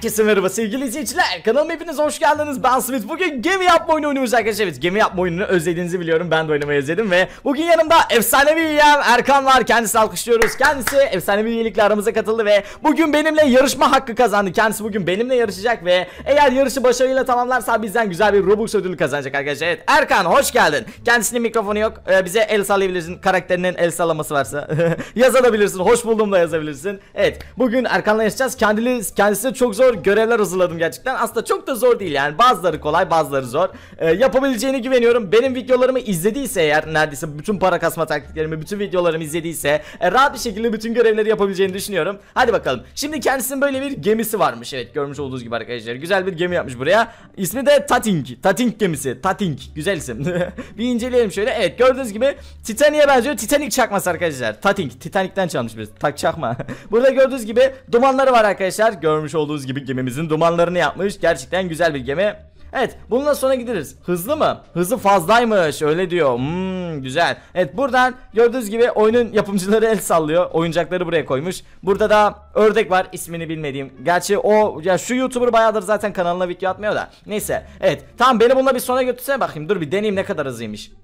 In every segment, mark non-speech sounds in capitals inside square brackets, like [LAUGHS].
Herkese merhaba sevgili izleyiciler kanalıma hepiniz hoş geldiniz ben Smith Bugün gemi yapma oyunu oynuyoruz arkadaşlar evet gemi yapma oyununu özlediğinizi biliyorum ben de oynamayı özledim ve Bugün yanımda efsanevi yiyen Erkan var kendisi alkışlıyoruz kendisi efsanevi üyelikle aramıza katıldı ve Bugün benimle yarışma hakkı kazandı kendisi bugün benimle yarışacak ve Eğer yarışı başarıyla tamamlarsa bizden güzel bir robux ödülü kazanacak arkadaşlar evet Erkan hoş geldin Kendisinin mikrofonu yok ee, bize el sallayabilirsin karakterinin el sallaması varsa [LAUGHS] Yazabilirsin hoş buldum da yazabilirsin Evet bugün Erkan'la yarışacağız kendisi, kendisi çok zor zor görevler hazırladım gerçekten. Aslında çok da zor değil yani bazıları kolay bazıları zor. Ee, yapabileceğine güveniyorum. Benim videolarımı izlediyse eğer neredeyse bütün para kasma taktiklerimi bütün videolarımı izlediyse e, rahat bir şekilde bütün görevleri yapabileceğini düşünüyorum. Hadi bakalım. Şimdi kendisinin böyle bir gemisi varmış. Evet görmüş olduğunuz gibi arkadaşlar. Güzel bir gemi yapmış buraya. İsmi de Tatink. Tatink gemisi. Tatink. Güzel isim. [LAUGHS] bir inceleyelim şöyle. Evet gördüğünüz gibi Titanic'e benziyor. Titanic çakması arkadaşlar. Tatink. Titanic'ten çalmış bir Tak çakma. [LAUGHS] Burada gördüğünüz gibi dumanları var arkadaşlar. Görmüş olduğunuz gibi gibi gemimizin dumanlarını yapmış. Gerçekten güzel bir gemi. Evet bununla sonra gideriz. Hızlı mı? Hızı fazlaymış öyle diyor. Hmm, güzel. Evet buradan gördüğünüz gibi oyunun yapımcıları el sallıyor. Oyuncakları buraya koymuş. Burada da ördek var ismini bilmediğim. Gerçi o ya şu YouTuber bayağıdır zaten kanalına video atmıyor da. Neyse. Evet tamam beni bununla bir sona götürsene bakayım. Dur bir deneyeyim ne kadar hızlıymış. [LAUGHS]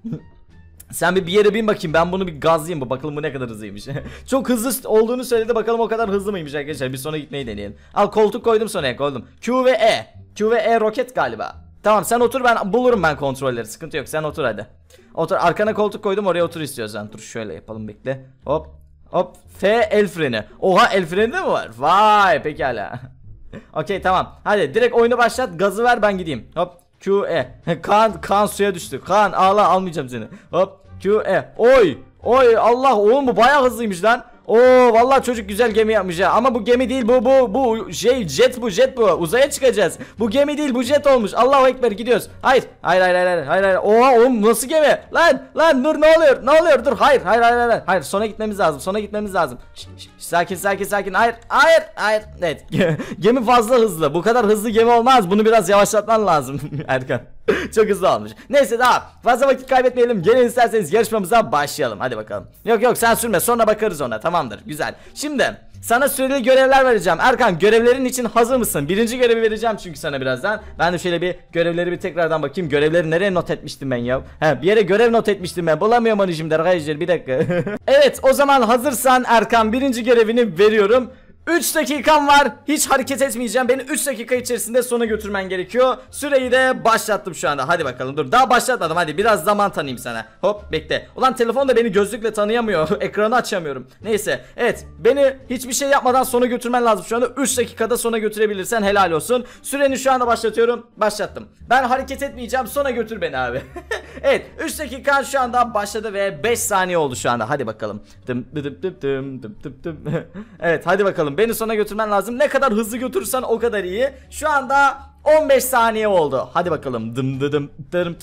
Sen bir, bir yere bin bakayım ben bunu bir gazlayayım bu bakalım bu ne kadar hızlıymış. [LAUGHS] Çok hızlı olduğunu söyledi bakalım o kadar hızlı mıymış arkadaşlar bir sonra gitmeyi deneyelim. Al koltuk koydum sonraya koydum. Q ve E. Q ve E roket galiba. Tamam sen otur ben bulurum ben kontrolleri sıkıntı yok sen otur hadi. Otur arkana koltuk koydum oraya otur istiyorsan. Dur şöyle yapalım bekle. Hop hop F el freni. Oha el freni de mi var? Vay pekala. [LAUGHS] Okey tamam hadi direkt oyunu başlat gazı ver ben gideyim. Hop Q E. [LAUGHS] kan Kaan suya düştü. kan ağla almayacağım seni. Hop Q E. Oy. Oy Allah oğlum bu bayağı hızlıymış lan. Oo vallahi çocuk güzel gemi yapmış ya. Ama bu gemi değil bu bu bu şey jet bu jet bu. Uzaya çıkacağız. Bu gemi değil bu jet olmuş. Allahu ekber gidiyoruz. Hayır. Hayır hayır hayır hayır. hayır. Oha oğlum nasıl gemi? Lan lan dur ne oluyor? Ne oluyor? Dur hayır hayır hayır hayır. Hayır sona gitmemiz lazım. Sona gitmemiz lazım. Şş, şş, sakin sakin sakin. Hayır hayır hayır. Evet. [LAUGHS] gemi fazla hızlı. Bu kadar hızlı gemi olmaz. Bunu biraz yavaşlatman lazım [LAUGHS] Erkan. [LAUGHS] Çok hızlı olmuş. Neyse daha fazla vakit kaybetmeyelim. Gelin isterseniz yarışmamıza başlayalım. Hadi bakalım. Yok yok sen sürme sonra bakarız ona tamamdır. Güzel. Şimdi sana süreli görevler vereceğim. Erkan görevlerin için hazır mısın? Birinci görevi vereceğim çünkü sana birazdan. Ben de şöyle bir görevleri bir tekrardan bakayım. Görevleri nereye not etmiştim ben ya? He bir yere görev not etmiştim ben. Bulamıyorum onu şimdi arkadaşlar bir dakika. [LAUGHS] evet o zaman hazırsan Erkan birinci görevini veriyorum. 3 dakikam var. Hiç hareket etmeyeceğim. Beni 3 dakika içerisinde sona götürmen gerekiyor. Süreyi de başlattım şu anda. Hadi bakalım dur. Daha başlatmadım. Hadi biraz zaman tanıyayım sana. Hop bekle. Ulan telefon da beni gözlükle tanıyamıyor. [LAUGHS] Ekranı açamıyorum. Neyse. Evet. Beni hiçbir şey yapmadan sona götürmen lazım şu anda. 3 dakikada sona götürebilirsen helal olsun. Süreni şu anda başlatıyorum. Başlattım. Ben hareket etmeyeceğim. Sona götür beni abi. [LAUGHS] evet. 3 dakika şu anda başladı ve 5 saniye oldu şu anda. Hadi bakalım. Dım dım dım dım dım dım dım. [LAUGHS] evet hadi bakalım. Beni sona götürmen lazım. Ne kadar hızlı götürürsen o kadar iyi. Şu anda 15 saniye oldu. Hadi bakalım. Dım dım dım Tırım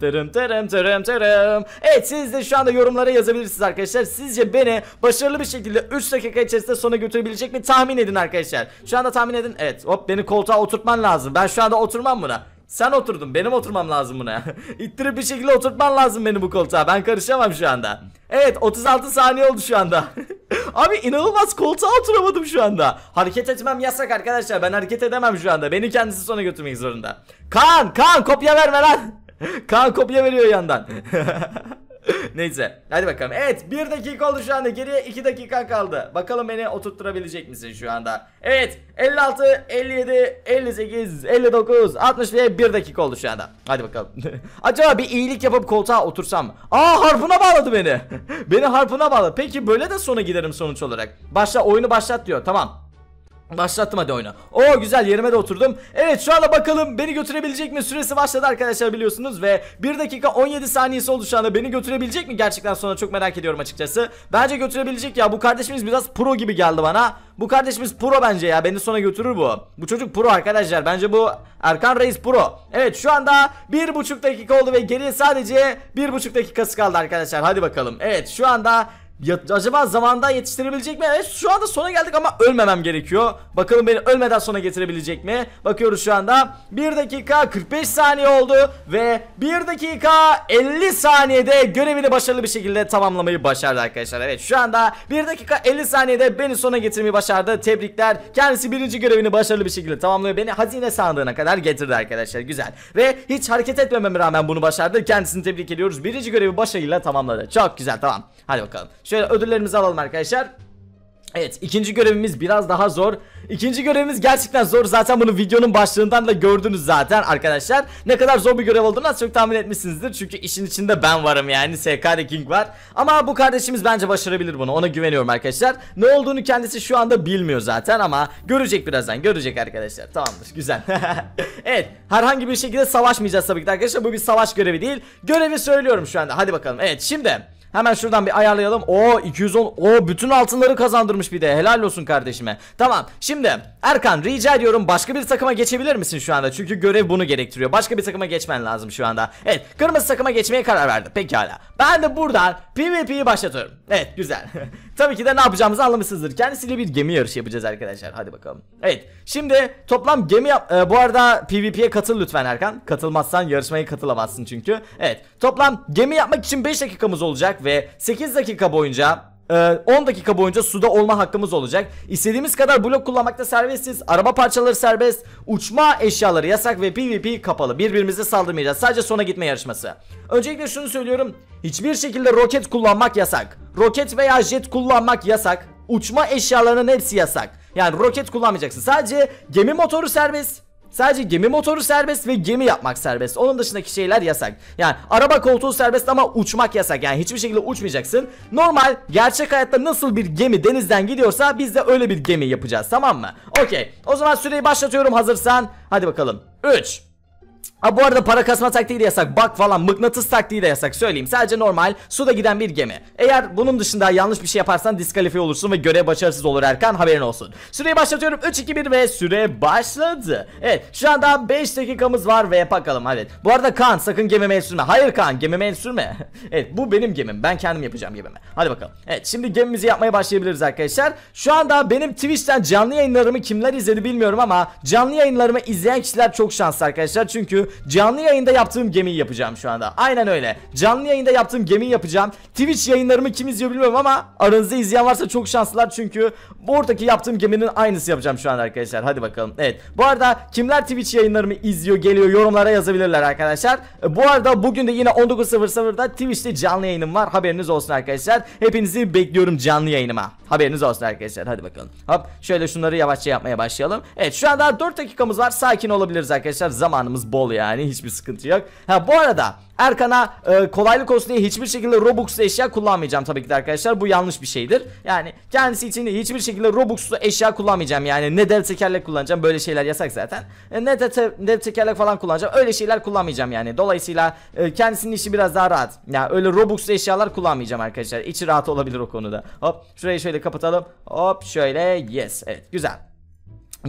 tırım tırım tırım tırım. Evet siz de şu anda yorumlara yazabilirsiniz arkadaşlar. Sizce beni başarılı bir şekilde 3 dakika içerisinde sona götürebilecek mi tahmin edin arkadaşlar. Şu anda tahmin edin. Evet hop beni koltuğa oturtman lazım. Ben şu anda oturmam buna. Sen oturdun benim oturmam lazım buna [LAUGHS] İttirip bir şekilde oturtman lazım beni bu koltuğa ben karışamam şu anda Evet 36 saniye oldu şu anda [LAUGHS] [LAUGHS] Abi inanılmaz koltuğa oturamadım şu anda. Hareket etmem yasak arkadaşlar. Ben hareket edemem şu anda. Beni kendisi sona götürmek zorunda. Kaan, Kaan kopya verme lan. [LAUGHS] Kaan kopya veriyor yandan. [LAUGHS] [LAUGHS] Neyse hadi bakalım. Evet 1 dakika oldu şu anda. Geriye 2 dakika kaldı. Bakalım beni oturtturabilecek misin şu anda? Evet 56, 57, 58, 59, 60 ve 1 dakika oldu şu anda. Hadi bakalım. [LAUGHS] Acaba bir iyilik yapıp koltuğa otursam mı? Aa harpına bağladı beni. [LAUGHS] beni harpına bağladı. Peki böyle de sona giderim sonuç olarak. Başla oyunu başlat diyor. Tamam. Başlattım hadi oyna. O güzel yerime de oturdum. Evet şu anda bakalım beni götürebilecek mi? Süresi başladı arkadaşlar biliyorsunuz ve 1 dakika 17 saniyesi oldu şu anda. Beni götürebilecek mi? Gerçekten sonra çok merak ediyorum açıkçası. Bence götürebilecek ya. Bu kardeşimiz biraz pro gibi geldi bana. Bu kardeşimiz pro bence ya. Beni sona götürür bu. Bu çocuk pro arkadaşlar. Bence bu Erkan Reis pro. Evet şu anda 1,5 dakika oldu ve geriye sadece 1,5 dakikası kaldı arkadaşlar. Hadi bakalım. Evet şu anda ya, acaba zamandan yetiştirebilecek mi? Evet şu anda sona geldik ama ölmemem gerekiyor. Bakalım beni ölmeden sona getirebilecek mi? Bakıyoruz şu anda. 1 dakika 45 saniye oldu ve 1 dakika 50 saniyede görevini başarılı bir şekilde tamamlamayı başardı arkadaşlar. Evet şu anda 1 dakika 50 saniyede beni sona getirmeyi başardı. Tebrikler. Kendisi birinci görevini başarılı bir şekilde tamamlıyor. Beni hazine sandığına kadar getirdi arkadaşlar. Güzel. Ve hiç hareket etmememe rağmen bunu başardı. Kendisini tebrik ediyoruz. Birinci görevi başarıyla tamamladı. Çok güzel tamam. Hadi bakalım. Şöyle ödüllerimizi alalım arkadaşlar. Evet ikinci görevimiz biraz daha zor İkinci görevimiz gerçekten zor zaten bunu videonun başlığından da gördünüz zaten arkadaşlar Ne kadar zor bir görev olduğunu az çok tahmin etmişsinizdir Çünkü işin içinde ben varım yani SK'de King var Ama bu kardeşimiz bence başarabilir bunu ona güveniyorum arkadaşlar Ne olduğunu kendisi şu anda bilmiyor zaten ama Görecek birazdan görecek arkadaşlar tamamdır güzel [LAUGHS] Evet herhangi bir şekilde savaşmayacağız tabii ki arkadaşlar bu bir savaş görevi değil Görevi söylüyorum şu anda hadi bakalım evet şimdi Hemen şuradan bir ayarlayalım. O 210. O bütün altınları kazandırmış bir de. Helal olsun kardeşime. Tamam. Şimdi Erkan rica ediyorum başka bir takıma geçebilir misin şu anda? Çünkü görev bunu gerektiriyor. Başka bir takıma geçmen lazım şu anda. Evet. Kırmızı takıma geçmeye karar verdim. Pekala. Ben de buradan PvP'yi başlatıyorum. Evet güzel. [LAUGHS] Tabii ki de ne yapacağımızı anlamışsınızdır. Kendisiyle bir gemi yarışı yapacağız arkadaşlar. Hadi bakalım. Evet. Şimdi toplam gemi yap... Ee, bu arada PvP'ye katıl lütfen Erkan. Katılmazsan yarışmaya katılamazsın çünkü. Evet. Toplam gemi yapmak için 5 dakikamız olacak ve 8 dakika boyunca 10 e, dakika boyunca suda olma hakkımız olacak. İstediğimiz kadar blok kullanmakta serbestiz. Araba parçaları serbest. Uçma eşyaları yasak ve PvP kapalı. Birbirimize saldırmayacağız. Sadece sona gitme yarışması. Öncelikle şunu söylüyorum. Hiçbir şekilde roket kullanmak yasak. Roket veya jet kullanmak yasak. Uçma eşyalarının hepsi yasak. Yani roket kullanmayacaksın. Sadece gemi motoru serbest. Sadece gemi motoru serbest ve gemi yapmak serbest. Onun dışındaki şeyler yasak. Yani araba koltuğu serbest ama uçmak yasak. Yani hiçbir şekilde uçmayacaksın. Normal gerçek hayatta nasıl bir gemi denizden gidiyorsa biz de öyle bir gemi yapacağız tamam mı? Okey. O zaman süreyi başlatıyorum hazırsan. Hadi bakalım. 3 Ha bu arada para kasma taktiği de yasak. Bak falan mıknatıs taktiği de yasak. Söyleyeyim sadece normal suda giden bir gemi. Eğer bunun dışında yanlış bir şey yaparsan diskalifiye olursun ve görev başarısız olur Erkan haberin olsun. Süreyi başlatıyorum. 3 2 1 ve süre başladı. Evet şu anda 5 dakikamız var ve bakalım hadi. Bu arada Kaan sakın gemime el sürme. Hayır Kaan gemime el sürme. [LAUGHS] evet bu benim gemim. Ben kendim yapacağım gemimi. Hadi bakalım. Evet şimdi gemimizi yapmaya başlayabiliriz arkadaşlar. Şu anda benim Twitch'ten canlı yayınlarımı kimler izledi bilmiyorum ama canlı yayınlarımı izleyen kişiler çok şanslı arkadaşlar. Çünkü canlı yayında yaptığım gemiyi yapacağım şu anda. Aynen öyle. Canlı yayında yaptığım gemiyi yapacağım. Twitch yayınlarımı kim izliyor bilmiyorum ama aranızda izleyen varsa çok şanslılar çünkü buradaki yaptığım geminin aynısı yapacağım şu anda arkadaşlar. Hadi bakalım. Evet. Bu arada kimler Twitch yayınlarımı izliyor geliyor yorumlara yazabilirler arkadaşlar. Bu arada bugün de yine 19.00'da Twitch'te canlı yayınım var. Haberiniz olsun arkadaşlar. Hepinizi bekliyorum canlı yayınıma. Haberiniz olsun arkadaşlar. Hadi bakalım. Hop şöyle şunları yavaşça yapmaya başlayalım. Evet şu anda 4 dakikamız var. Sakin olabiliriz arkadaşlar. Zamanımız bol yani yani hiçbir sıkıntı yok. Ha bu arada Erkan'a e, kolaylık olsun diye hiçbir şekilde Robux'lu eşya kullanmayacağım tabii ki de arkadaşlar. Bu yanlış bir şeydir. Yani kendisi için hiçbir şekilde Robux'lu eşya kullanmayacağım. Yani ne dev tekerlek kullanacağım. Böyle şeyler yasak zaten. E, ne de te dev tekerlek falan kullanacağım. Öyle şeyler kullanmayacağım yani. Dolayısıyla e, kendisinin işi biraz daha rahat. Ya yani öyle Robux'lu eşyalar kullanmayacağım arkadaşlar. İçi rahat olabilir o konuda. Hop şurayı şöyle kapatalım. Hop şöyle yes. Evet güzel.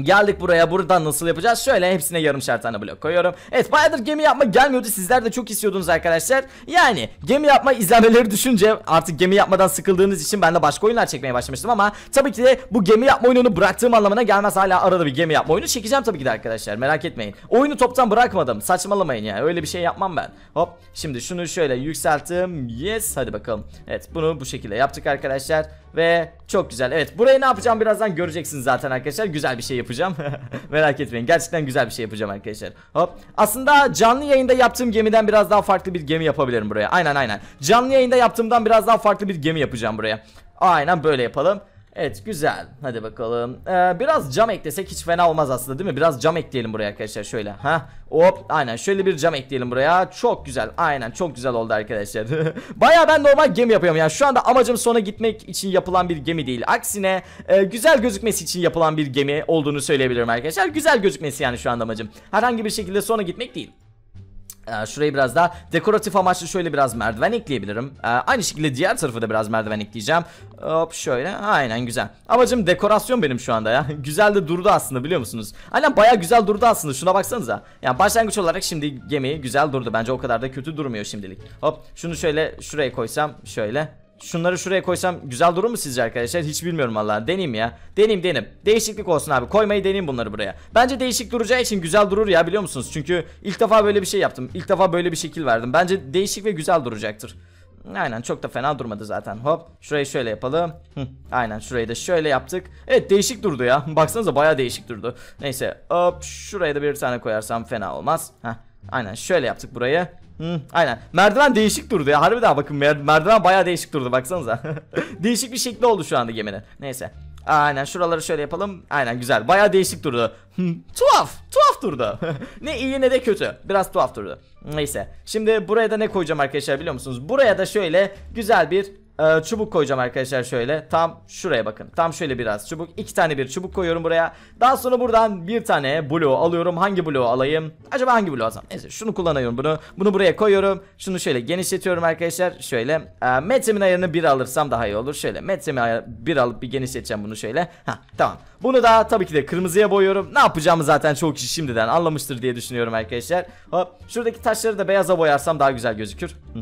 Geldik buraya buradan nasıl yapacağız? Şöyle hepsine yarımşar tane blok koyuyorum. Evet bayağıdır gemi yapma gelmiyordu. Sizler de çok istiyordunuz arkadaşlar. Yani gemi yapma izlemeleri düşünce artık gemi yapmadan sıkıldığınız için ben de başka oyunlar çekmeye başlamıştım ama tabii ki de bu gemi yapma oyununu bıraktığım anlamına gelmez. Hala arada bir gemi yapma oyunu çekeceğim tabii ki de arkadaşlar. Merak etmeyin. Oyunu toptan bırakmadım. Saçmalamayın ya, Öyle bir şey yapmam ben. Hop. Şimdi şunu şöyle yükselttim. Yes. Hadi bakalım. Evet bunu bu şekilde yaptık arkadaşlar. Ve çok güzel evet burayı ne yapacağım birazdan göreceksiniz zaten arkadaşlar Güzel bir şey yapacağım [LAUGHS] Merak etmeyin gerçekten güzel bir şey yapacağım arkadaşlar Hop aslında canlı yayında yaptığım gemiden biraz daha farklı bir gemi yapabilirim buraya Aynen aynen canlı yayında yaptığımdan biraz daha farklı bir gemi yapacağım buraya Aynen böyle yapalım Evet güzel. Hadi bakalım. Ee, biraz cam eklesek hiç fena olmaz aslında değil mi? Biraz cam ekleyelim buraya arkadaşlar şöyle. Ha. Hop aynen şöyle bir cam ekleyelim buraya. Çok güzel. Aynen çok güzel oldu arkadaşlar. [LAUGHS] Baya ben normal gemi yapıyorum yani. Şu anda amacım sona gitmek için yapılan bir gemi değil. Aksine e, güzel gözükmesi için yapılan bir gemi olduğunu söyleyebilirim arkadaşlar. Güzel gözükmesi yani şu anda amacım. Herhangi bir şekilde sona gitmek değil. Ee, şurayı biraz daha dekoratif amaçlı şöyle biraz merdiven ekleyebilirim. Ee, aynı şekilde diğer tarafı da biraz merdiven ekleyeceğim. Hop şöyle aynen güzel. Amacım dekorasyon benim şu anda ya. [LAUGHS] güzel de durdu aslında biliyor musunuz? Aynen baya güzel durdu aslında şuna baksanıza. Yani başlangıç olarak şimdi gemi güzel durdu. Bence o kadar da kötü durmuyor şimdilik. Hop şunu şöyle şuraya koysam şöyle. Şunları şuraya koysam güzel durur mu sizce arkadaşlar? Hiç bilmiyorum valla. Deneyim ya. Deneyim deneyim. Değişiklik olsun abi. Koymayı deneyim bunları buraya. Bence değişik duracağı için güzel durur ya biliyor musunuz? Çünkü ilk defa böyle bir şey yaptım. İlk defa böyle bir şekil verdim. Bence değişik ve güzel duracaktır. Aynen çok da fena durmadı zaten. Hop şurayı şöyle yapalım. Hı, aynen şurayı da şöyle yaptık. Evet değişik durdu ya. [LAUGHS] Baksanıza baya değişik durdu. Neyse hop şuraya da bir tane koyarsam fena olmaz. Heh, aynen şöyle yaptık burayı. Hı, aynen. Merdiven değişik durdu ya. Harbiden bakın merdiven bayağı değişik durdu baksanıza. [LAUGHS] değişik bir şekli oldu şu anda geminin. Neyse. Aynen şuraları şöyle yapalım. Aynen güzel. Baya değişik durdu. tuhaf. Tuhaf durdu. [LAUGHS] ne iyi ne de kötü. Biraz tuhaf durdu. Neyse. Şimdi buraya da ne koyacağım arkadaşlar biliyor musunuz? Buraya da şöyle güzel bir e, çubuk koyacağım arkadaşlar şöyle. Tam şuraya bakın. Tam şöyle biraz çubuk. iki tane bir çubuk koyuyorum buraya. Daha sonra buradan bir tane bloğu alıyorum. Hangi bloğu alayım? Acaba hangi bloğu alsam? Neyse şunu kullanıyorum bunu. Bunu buraya koyuyorum. Şunu şöyle genişletiyorum arkadaşlar. Şöyle e, ee, metremin ayarını bir alırsam daha iyi olur. Şöyle metremin ayarı bir alıp bir genişleteceğim bunu şöyle. Ha tamam. Bunu da tabii ki de kırmızıya boyuyorum. Ne yapacağımı zaten çoğu kişi şimdiden anlamıştır diye düşünüyorum arkadaşlar. Hop şuradaki taşları da beyaza boyarsam daha güzel gözükür. Hı.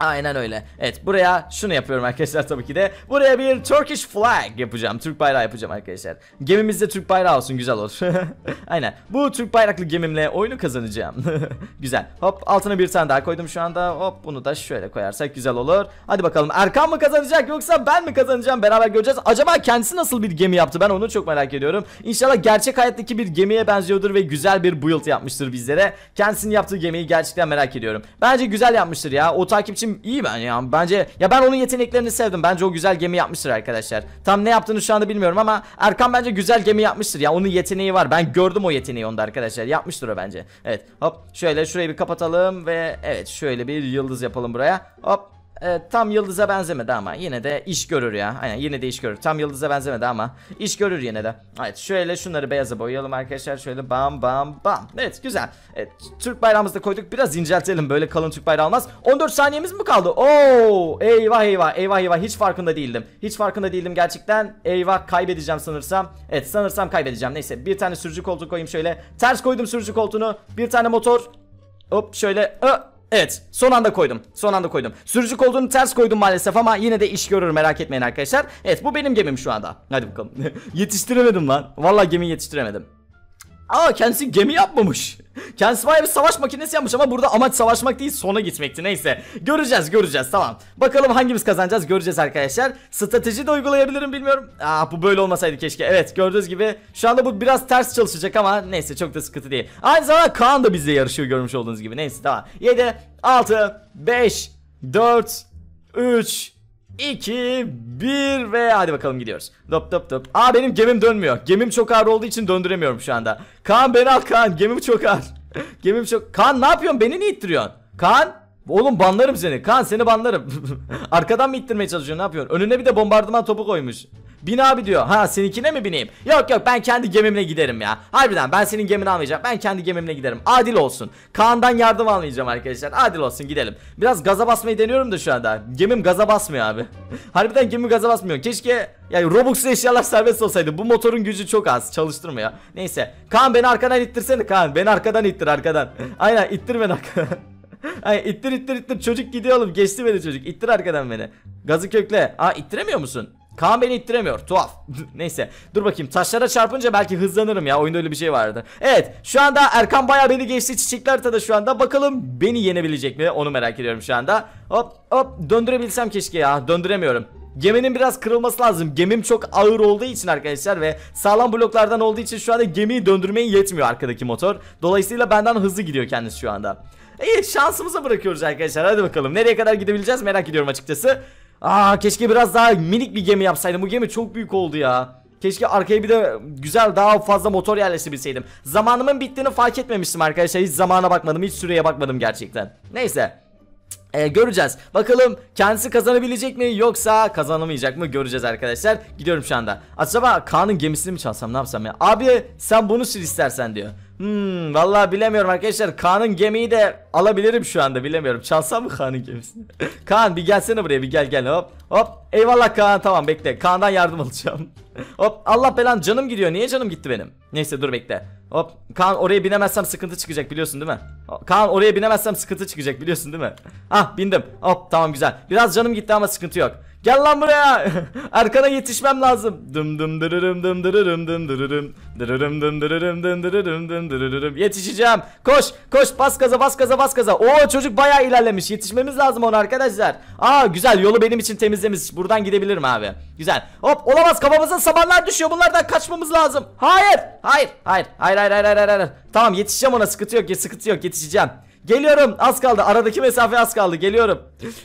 Aynen öyle. Evet buraya şunu yapıyorum arkadaşlar tabii ki de. Buraya bir Turkish flag yapacağım. Türk bayrağı yapacağım arkadaşlar. Gemimizde Türk bayrağı olsun güzel olur. [LAUGHS] Aynen. Bu Türk bayraklı gemimle oyunu kazanacağım. [LAUGHS] güzel. Hop altına bir tane daha koydum şu anda. Hop bunu da şöyle koyarsak güzel olur. Hadi bakalım Erkan mı kazanacak yoksa ben mi kazanacağım beraber göreceğiz. Acaba kendisi nasıl bir gemi yaptı ben onu çok merak ediyorum. İnşallah gerçek hayattaki bir gemiye benziyordur ve güzel bir build yapmıştır bizlere. Kendisinin yaptığı gemiyi gerçekten merak ediyorum. Bence güzel yapmıştır ya. O takipçim iletişim iyi ben ya. Bence ya ben onun yeteneklerini sevdim. Bence o güzel gemi yapmıştır arkadaşlar. Tam ne yaptığını şu anda bilmiyorum ama Erkan bence güzel gemi yapmıştır. Ya onun yeteneği var. Ben gördüm o yeteneği onda arkadaşlar. Yapmıştır o bence. Evet. Hop şöyle şurayı bir kapatalım ve evet şöyle bir yıldız yapalım buraya. Hop e, tam yıldıza benzemedi ama yine de iş görür ya. Aynen yine de iş görür. Tam yıldıza benzemedi ama iş görür yine de. Evet şöyle şunları beyaza boyayalım arkadaşlar. Şöyle bam bam bam. Evet güzel. Evet, Türk bayrağımızı da koyduk. Biraz inceltelim böyle kalın Türk bayrağı olmaz. 14 saniyemiz mi kaldı? Oo eyvah eyvah eyvah eyvah. Hiç farkında değildim. Hiç farkında değildim gerçekten. Eyvah kaybedeceğim sanırsam. Evet sanırsam kaybedeceğim. Neyse bir tane sürücü koltuğu koyayım şöyle. Ters koydum sürücü koltuğunu. Bir tane motor. Hop şöyle. Ö Evet son anda koydum son anda koydum Sürücü olduğunu ters koydum maalesef ama yine de iş görür merak etmeyin arkadaşlar Evet bu benim gemim şu anda Hadi bakalım [LAUGHS] Yetiştiremedim lan Valla gemi yetiştiremedim Aa kendisi gemi yapmamış. Kendisi bayağı bir savaş makinesi yapmış ama burada amaç savaşmak değil sona gitmekti neyse. Göreceğiz göreceğiz tamam. Bakalım hangimiz kazanacağız göreceğiz arkadaşlar. Strateji de uygulayabilirim bilmiyorum. Aa bu böyle olmasaydı keşke. Evet gördüğünüz gibi şu anda bu biraz ters çalışacak ama neyse çok da sıkıntı değil. Aynı zamanda Kaan da bizle yarışıyor görmüş olduğunuz gibi. Neyse tamam. 7, 6, 5, 4, 3, 2, 1 ve hadi bakalım gidiyoruz. Dop dop dop. Aa benim gemim dönmüyor. Gemim çok ağır olduğu için döndüremiyorum şu anda. Kan beni al kan. Gemim çok ağır. [LAUGHS] gemim çok... kan. ne yapıyorsun? Beni niye ittiriyorsun? Kan Oğlum banlarım seni. Kan seni banlarım. [LAUGHS] Arkadan mı ittirmeye çalışıyorsun? Ne yapıyorsun? Önüne bir de bombardıman topu koymuş. Bin abi diyor. Ha seninkine mi bineyim? Yok yok ben kendi gemimle giderim ya. Harbiden ben senin gemini almayacağım. Ben kendi gemimle giderim. Adil olsun. Kaan'dan yardım almayacağım arkadaşlar. Adil olsun gidelim. Biraz gaza basmayı deniyorum da şu anda. Gemim gaza basmıyor abi. [LAUGHS] Harbiden gemim gaza basmıyor. Keşke yani Robux'lu eşyalar serbest olsaydı. Bu motorun gücü çok az. Çalıştırmıyor. Neyse. Kaan beni arkadan ittirsene Kaan. Beni arkadan ittir arkadan. [LAUGHS] Aynen ittir beni arkadan. [LAUGHS] Ay ittir ittir ittir çocuk gidiyor oğlum geçti beni çocuk ittir arkadan beni Gazı kökle Aa ittiremiyor musun? Kaan beni ittiremiyor. Tuhaf. [LAUGHS] Neyse. Dur bakayım. Taşlara çarpınca belki hızlanırım ya. Oyunda öyle bir şey vardı. Evet. Şu anda Erkan baya beni geçti. Çiçekli haritada şu anda. Bakalım beni yenebilecek mi? Onu merak ediyorum şu anda. Hop hop. Döndürebilsem keşke ya. Döndüremiyorum. Geminin biraz kırılması lazım. Gemim çok ağır olduğu için arkadaşlar ve sağlam bloklardan olduğu için şu anda gemiyi döndürmeye yetmiyor arkadaki motor. Dolayısıyla benden hızlı gidiyor kendisi şu anda. İyi şansımıza bırakıyoruz arkadaşlar. Hadi bakalım nereye kadar gidebileceğiz merak ediyorum açıkçası. Aa keşke biraz daha minik bir gemi yapsaydım. Bu gemi çok büyük oldu ya. Keşke arkaya bir de güzel daha fazla motor yerleştirebilseydim. Zamanımın bittiğini fark etmemiştim arkadaşlar. Hiç zamana bakmadım, hiç süreye bakmadım gerçekten. Neyse. Ee, göreceğiz. Bakalım kendisi kazanabilecek mi yoksa kazanamayacak mı göreceğiz arkadaşlar. Gidiyorum şu anda. Acaba Kaan'ın gemisini mi çalsam ne yapsam ya? Abi sen bunu sür istersen diyor. Hmm vallahi bilemiyorum arkadaşlar. Kaan'ın gemiyi de alabilirim şu anda bilemiyorum. Çalsam mı Kaan'ın gemisini? [LAUGHS] Kaan bir gelsene buraya bir gel gel hop. Hop eyvallah Kaan tamam bekle. Kaan'dan yardım [LAUGHS] alacağım. hop Allah belan canım gidiyor. Niye canım gitti benim? Neyse dur bekle. Hop Kaan oraya binemezsem sıkıntı çıkacak biliyorsun değil mi? Kaan oraya binemezsem sıkıntı çıkacak biliyorsun değil mi? Ah bindim. Hop tamam güzel. Biraz canım gitti ama sıkıntı yok. Gel lan buraya. [LAUGHS] Arkana yetişmem lazım. Dım dım dırırım dım dırırım dım dırırım. Dırırım dım dırırım dım dırırım dım dırırım. Yetişeceğim. Koş koş bas gaza bas gaza bas gaza. Oo çocuk baya ilerlemiş. Yetişmemiz lazım ona arkadaşlar. Aa güzel yolu benim için temizlemiş. Buradan gidebilirim abi. Güzel. Hop olamaz kafamıza sabanlar düşüyor. Bunlardan kaçmamız lazım. Hayır. Hayır. Hayır. Hayır hayır hayır hayır hayır. Tamam yetişeceğim ona sıkıntı yok. Sıkıntı yok yetişeceğim. Geliyorum az kaldı aradaki mesafe az kaldı geliyorum.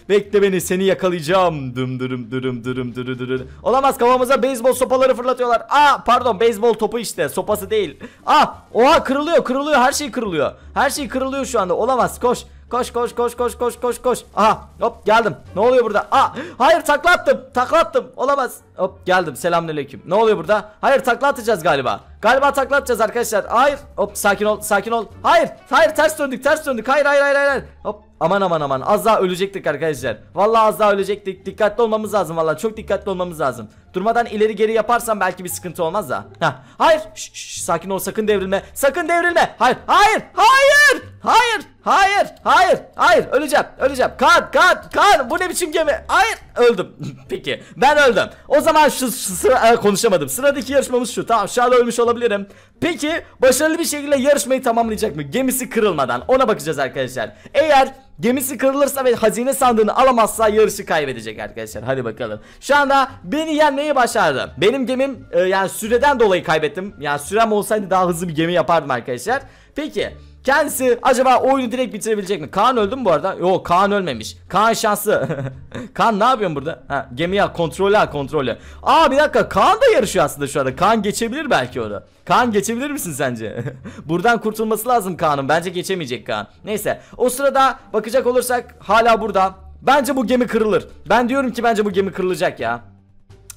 Bekle beni seni yakalayacağım. Dım dırım dırım dırım dırı dırı. Olamaz kafamıza beyzbol sopaları fırlatıyorlar. Aa pardon beyzbol topu işte sopası değil. Ah oha kırılıyor kırılıyor her şey kırılıyor. Her şey kırılıyor şu anda olamaz koş. Koş koş koş koş koş koş koş. Aha hop geldim. Ne oluyor burada? Aa hayır taklattım, taklattım. Olamaz. Hop geldim. Selamünaleyküm. Ne oluyor burada? Hayır taklatacağız galiba. Galiba taklatacağız arkadaşlar. Hayır. Hop sakin ol. Sakin ol. Hayır. Hayır ters döndük. Ters döndük. Hayır hayır hayır hayır. Hop Aman aman aman az daha ölecektik arkadaşlar Vallahi az daha ölecektik dikkatli olmamız lazım Vallahi çok dikkatli olmamız lazım Durmadan ileri geri yaparsam belki bir sıkıntı olmaz da Ha, Hayır şş, şş, sakin ol sakın devrilme Sakın devrilme hayır hayır hayır Hayır Hayır, hayır, hayır. Öleceğim, öleceğim. Kan, kan, kan. Bu ne biçim gemi? Hayır, öldüm. [LAUGHS] Peki, ben öldüm. O zaman şu, şu sıra e, konuşamadım. Sıradaki yarışmamız şu. Tamam, şu anda ölmüş olabilirim. Peki, başarılı bir şekilde yarışmayı tamamlayacak mı? Gemisi kırılmadan. Ona bakacağız arkadaşlar. Eğer Gemisi kırılırsa ve hazine sandığını alamazsa yarışı kaybedecek arkadaşlar. Hadi bakalım. Şu anda beni yenmeyi başardı. Benim gemim e, yani süreden dolayı kaybettim. Yani sürem olsaydı daha hızlı bir gemi yapardım arkadaşlar. Peki Kendisi acaba oyunu direkt bitirebilecek mi? Kaan öldü mü bu arada? Yok Kaan ölmemiş. Kaan şanslı. [LAUGHS] Kaan ne yapıyorsun burada? Ha, gemi al kontrolü al kontrolü. Aa bir dakika Kaan da yarışıyor aslında şu anda. Kaan geçebilir belki onu. Kaan geçebilir misin sence? [LAUGHS] Buradan kurtulması lazım Kaan'ın. Bence geçemeyecek Kaan. Neyse o sırada bakacak olursak hala burada. Bence bu gemi kırılır. Ben diyorum ki bence bu gemi kırılacak ya.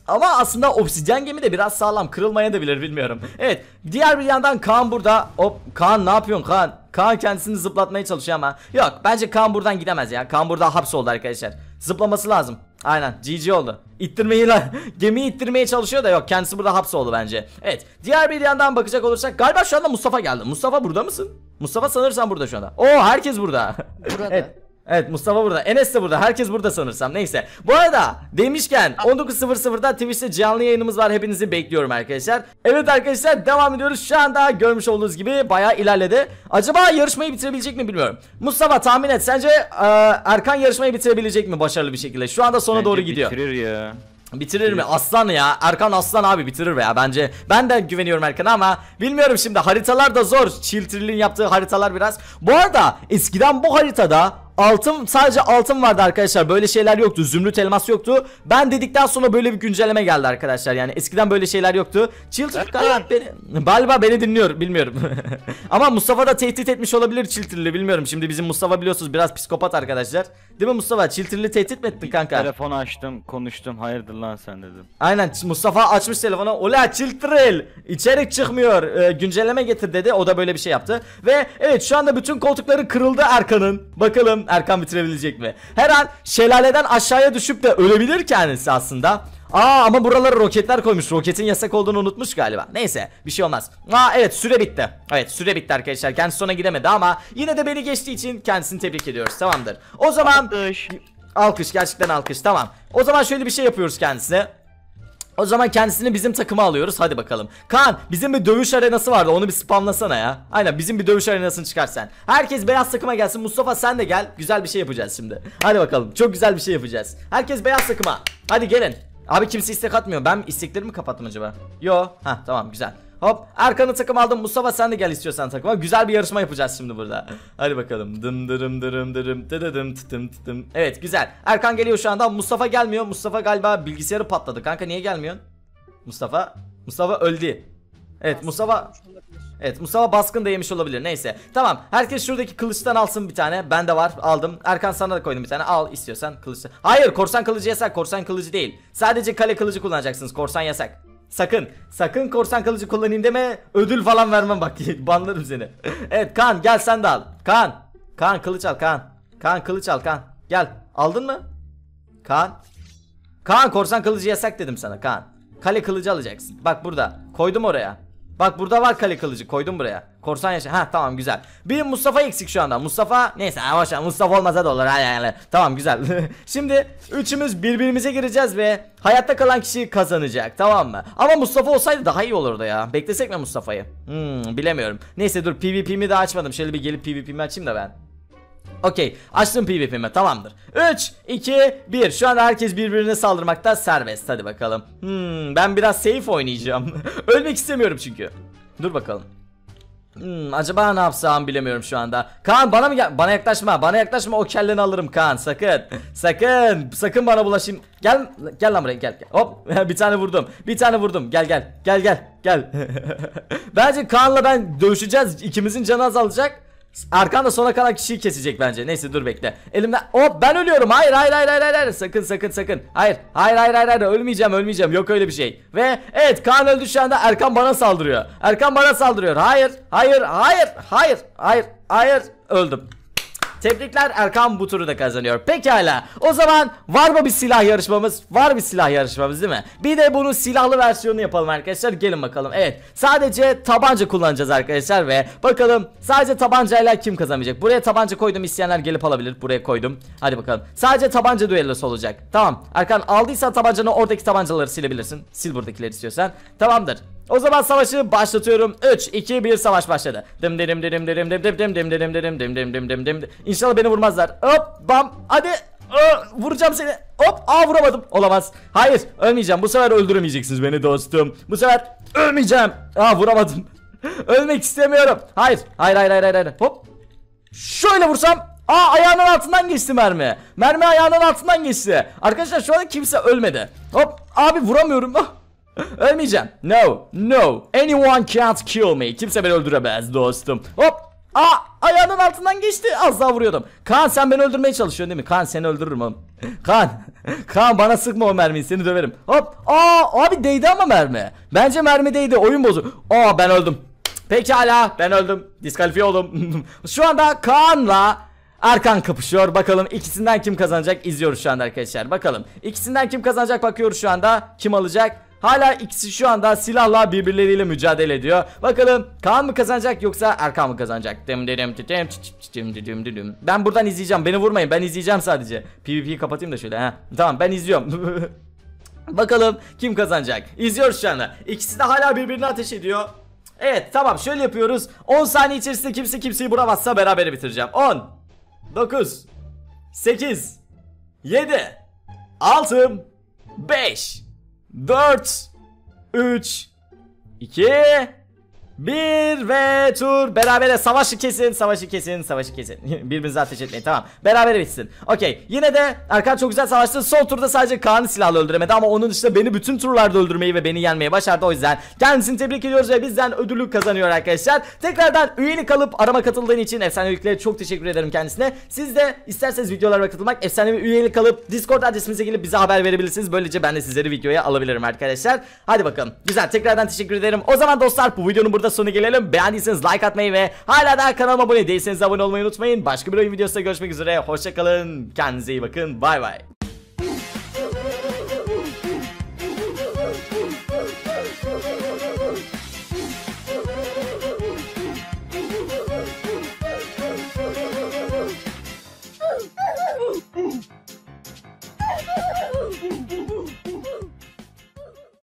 Ama aslında obsidyen gemi de biraz sağlam kırılmaya da bilir bilmiyorum. Evet diğer bir yandan Kaan burada. Hop Kaan ne yapıyorsun Kaan? Kaan kendisini zıplatmaya çalışıyor ama. Yok bence Kaan buradan gidemez ya. Kaan burada hapsoldu arkadaşlar. Zıplaması lazım. Aynen GG oldu. İttirmeyi la [LAUGHS] gemiyi ittirmeye çalışıyor da yok kendisi burada hapsoldu bence. Evet diğer bir yandan bakacak olursak galiba şu anda Mustafa geldi. Mustafa burada mısın? Mustafa sanırsan burada şu anda. Oo herkes burada. [LAUGHS] Burada. evet. Evet Mustafa burada. Enes de burada. Herkes burada sanırsam. Neyse. Bu arada demişken 19.00'da Twitch'te canlı yayınımız var. Hepinizi bekliyorum arkadaşlar. Evet arkadaşlar devam ediyoruz. Şu anda görmüş olduğunuz gibi bayağı ilerledi. Acaba yarışmayı bitirebilecek mi bilmiyorum. Mustafa tahmin et. Sence e, Erkan yarışmayı bitirebilecek mi başarılı bir şekilde? Şu anda sona Bence doğru gidiyor. Bitirir ya. Bitirir mi? Aslan ya. Erkan Aslan abi bitirir veya bence. Ben de güveniyorum Erkan'a ama bilmiyorum şimdi haritalar da zor. Çiltril'in yaptığı haritalar biraz. Bu arada eskiden bu haritada Altın sadece altın vardı arkadaşlar. Böyle şeyler yoktu. Zümrüt elmas yoktu. Ben dedikten sonra böyle bir güncelleme geldi arkadaşlar. Yani eskiden böyle şeyler yoktu. Chilter galiba beni, galiba beni dinliyor bilmiyorum. [LAUGHS] Ama Mustafa da tehdit etmiş olabilir Çiltirli bilmiyorum. Şimdi bizim Mustafa biliyorsunuz biraz psikopat arkadaşlar. Değil mi Mustafa? Çiltirli tehdit mi ettin kanka? Telefon açtım, konuştum. Hayırdır lan sen dedim. Aynen Mustafa açmış telefonu. Ola Chilter'l içerik çıkmıyor. Ee, güncelleme getir dedi. O da böyle bir şey yaptı. Ve evet şu anda bütün koltukları kırıldı Erkan'ın. Bakalım Erkan bitirebilecek mi? Her an şelaleden aşağıya düşüp de ölebilir kendisi aslında. Aa ama buralara roketler koymuş. Roketin yasak olduğunu unutmuş galiba. Neyse bir şey olmaz. Aa evet süre bitti. Evet süre bitti arkadaşlar. Kendisi sona gidemedi ama yine de beni geçtiği için kendisini tebrik ediyoruz. Tamamdır. O zaman... Alkış. Alkış gerçekten alkış tamam. O zaman şöyle bir şey yapıyoruz kendisine. O zaman kendisini bizim takıma alıyoruz. Hadi bakalım. Kaan bizim bir dövüş arenası vardı. Onu bir spamlasana ya. Aynen bizim bir dövüş arenasını çıkar sen. Herkes beyaz takıma gelsin. Mustafa sen de gel. Güzel bir şey yapacağız şimdi. Hadi bakalım. Çok güzel bir şey yapacağız. Herkes beyaz takıma. Hadi gelin. Abi kimse istek atmıyor. Ben isteklerimi kapattım acaba? Yo. Ha tamam güzel. Hop Erkan'ı takım aldım. Mustafa sen de gel istiyorsan takıma. Güzel bir yarışma yapacağız şimdi burada. [LAUGHS] Hadi bakalım. Dım dırım dırım dırım tıdım tıdım tıdım. Evet güzel. Erkan geliyor şu anda. Mustafa gelmiyor. Mustafa galiba bilgisayarı patladı. Kanka niye gelmiyorsun? Mustafa. Mustafa öldü. Evet Mustafa Evet Mustafa baskın da yemiş olabilir neyse Tamam herkes şuradaki kılıçtan alsın bir tane Ben de var aldım Erkan sana da koydum bir tane al istiyorsan kılıçtan Hayır korsan kılıcı yasak korsan kılıcı değil Sadece kale kılıcı kullanacaksınız korsan yasak Sakın sakın korsan kılıcı kullanayım deme ödül falan vermem bak [LAUGHS] banlarım seni. evet Kan gel sen de al. Kan. Kan kılıç al Kan. Kan kılıç al Kan. Gel aldın mı? Kan. Kan korsan kılıcı yasak dedim sana Kan. Kale kılıcı alacaksın. Bak burada koydum oraya. Bak burada var kale kılıcı koydum buraya. Korsan yaşa. Ha tamam güzel. Bir Mustafa eksik şu anda. Mustafa neyse ama Mustafa olmasa da olur. Ha, yani. Tamam güzel. [LAUGHS] Şimdi üçümüz birbirimize gireceğiz ve hayatta kalan kişi kazanacak. Tamam mı? Ama Mustafa olsaydı daha iyi olurdu ya. Beklesek mi Mustafa'yı? Hmm bilemiyorum. Neyse dur PvP'mi de açmadım. Şöyle bir gelip PvP'mi açayım da ben. Okey. Açtım PvP'mi. Tamamdır. 3, 2, 1. Şu anda herkes birbirine saldırmakta serbest. Hadi bakalım. Hmm, ben biraz safe oynayacağım. [LAUGHS] Ölmek istemiyorum çünkü. Dur bakalım. Hmm, acaba ne yapsam bilemiyorum şu anda. Kaan bana mı gel bana yaklaşma. Bana yaklaşma o kelleni alırım Kaan sakın. [LAUGHS] Sakın sakın bana bulaşayım. Gel gel lan buraya gel. gel. Hop [LAUGHS] bir tane vurdum. Bir tane vurdum. Gel gel. Gel gel. Gel. Bence Kaan'la ben dövüşeceğiz. İkimizin canı azalacak. Arkanda sona kalan kişiyi kesecek bence. Neyse dur bekle. Elimde. hop ben ölüyorum. Hayır hayır hayır hayır hayır. Sakın sakın sakın. Hayır. Hayır hayır hayır hayır. Ölmeyeceğim ölmeyeceğim. Yok öyle bir şey. Ve evet Kan öldü şu anda Erkan bana saldırıyor. Erkan bana saldırıyor. Hayır. Hayır hayır hayır. Hayır. Hayır. Öldüm. Tebrikler Erkan bu turu da kazanıyor. Pekala. O zaman var mı bir silah yarışmamız? Var bir silah yarışmamız değil mi? Bir de bunun silahlı versiyonu yapalım arkadaşlar. Gelin bakalım. Evet. Sadece tabanca kullanacağız arkadaşlar ve bakalım sadece tabancayla kim kazanacak? Buraya tabanca koydum. isteyenler gelip alabilir. Buraya koydum. Hadi bakalım. Sadece tabanca düellosu olacak. Tamam. Erkan aldıysa tabancanı oradaki tabancaları silebilirsin. Sil buradakileri istiyorsan. Tamamdır. O zaman savaşı başlatıyorum. 3 2 1 savaş başladı. Dım dım dım dım dım dım dım dım dım dım dım dım dım dım dım. İnşallah beni vurmazlar. Hop bam hadi Aa, vuracağım seni. Hop, aa vuramadım. Olamaz. Hayır, ölmeyeceğim. Bu sefer öldüremeyeceksiniz beni dostum. Bu sefer ölmeyeceğim. Aa vuramadım. Ölmek istemiyorum. Hayır, hayır, hayır, hayır, hayır. Hop. Şöyle vursam Aa ayağının altından geçti mermi. Mermi ayağının altından geçti. Arkadaşlar şu anda kimse ölmedi. Hop abi vuramıyorum. Ah [LAUGHS] Ölmeyeceğim. No. No. Anyone can't kill me. Kimse beni öldüremez dostum. Hop. a, ayağının altından geçti. Az daha vuruyordum. Kan, sen beni öldürmeye çalışıyorsun değil mi? Kan, seni öldürürüm oğlum. [LAUGHS] kan [LAUGHS] Kaan bana sıkma o mermiyi seni döverim. Hop. Aa abi değdi ama mermi. Bence mermi değdi. Oyun bozu. Aa ben öldüm. Pekala ben öldüm. Diskalifiye oldum. Şu anda Kaan'la Erkan kapışıyor. Bakalım ikisinden kim kazanacak izliyoruz şu anda arkadaşlar. Bakalım ikisinden kim kazanacak bakıyoruz şu anda. Kim alacak? Hala ikisi şu anda silahla birbirleriyle mücadele ediyor. Bakalım Kaan mı kazanacak yoksa Erkan mı kazanacak? Dım dım dım dım dım dım. Ben buradan izleyeceğim. Beni vurmayın. Ben izleyeceğim sadece. PvP'yi kapatayım da şöyle. Heh. Tamam ben izliyorum. [LAUGHS] Bakalım kim kazanacak? İzliyoruz şu anda. İkisi de hala birbirine ateş ediyor. Evet tamam şöyle yapıyoruz. 10 saniye içerisinde kimse kimseyi vuramazsa beraber bitireceğim. 10 9 8 7 6 5 4 3 2 bir ve tur berabere savaşı kesin savaşı kesin savaşı kesin [LAUGHS] Birbirinizi ateş etmeyin tamam Berabere bitsin Okey yine de Erkan çok güzel savaştı Son turda sadece Kaan'ı silahla öldüremedi Ama onun dışında beni bütün turlarda öldürmeyi ve beni yenmeyi başardı O yüzden kendisini tebrik ediyoruz ve bizden ödülü kazanıyor arkadaşlar Tekrardan üyelik alıp arama katıldığın için efsaneviklere çok teşekkür ederim kendisine Siz de isterseniz videolara katılmak efsanevi üyelik alıp Discord adresimize gelip bize haber verebilirsiniz Böylece ben de sizleri videoya alabilirim arkadaşlar Hadi bakalım güzel tekrardan teşekkür ederim O zaman dostlar bu videonun burada da sonu gelelim. Beğendiyseniz like atmayı ve hala daha kanalıma abone değilseniz abone olmayı unutmayın. Başka bir oyun videosunda görüşmek üzere. Hoşçakalın. Kendinize iyi bakın. Bay bay.